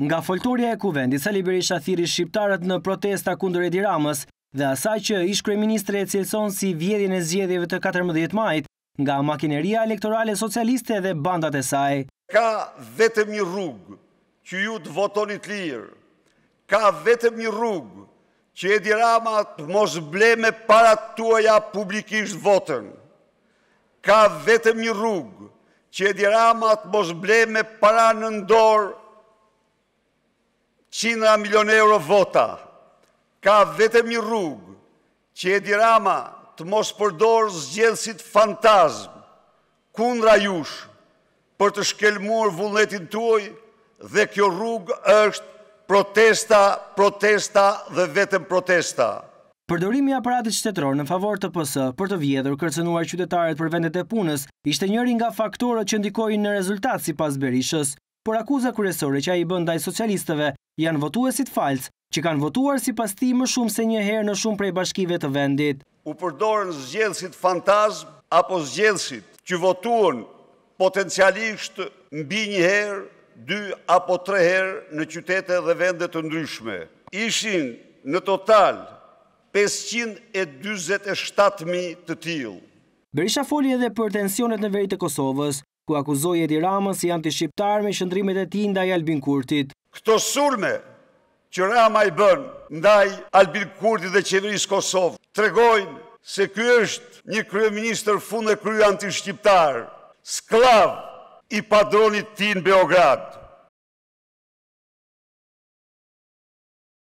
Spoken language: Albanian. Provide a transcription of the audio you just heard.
Nga foltoria e kuvendi, Sali Berisha thiri shqiptarët në protesta kundur e diramës dhe asaj që ish ministre e cilëson si vjedhjën e zgjedhjeve të 14 majt nga makineria elektorale socialiste dhe bandat e saj. Ka vetëm një rrugë që ju të votonit lirë, ka vetëm një rrugë që e dirama të mos ble me para të tuaja publikisht votën, ka vetëm një rrugë që e dirama të mos ble me para në ndorë, Qina milion euro vota, ka vetëm një rrugë që e dirama të mos përdorë zgjensit fantazm kundra jush për të shkelmur vullnetin tuaj dhe kjo rrugë është protesta, protesta dhe vetëm protesta. Përdorimi i aparatit shtetëror në favor të PS për të vjedhur kërcënuar qytetarët për vendet e punës ishte njëri nga faktorët që ndikojnë në rezultat sipas Berishës, por akuza kryesore që ai bën ndaj socialistëve janë votuesit falcë që kanë votuar si pas ti më shumë se një herë në shumë prej bashkive të vendit. U përdorën zgjelsit fantazm apo zgjelsit që votuën potencialisht mbi një herë, dy apo tre herë në qytete dhe vendet të ndryshme. Ishin në total 527.000 të tilë. Berisha foli edhe për tensionet në verit e Kosovës, ku akuzoj e di si anti-shqiptar me shëndrimet e ti ndaj Albin Kurtit. Këto surme që Rama i bën ndaj Albin Kurtit dhe qeverisë Kosovë, tregojnë se kjo është një kryeminister fund e kryu anti-shqiptar, sklav i padronit ti në Beogradë.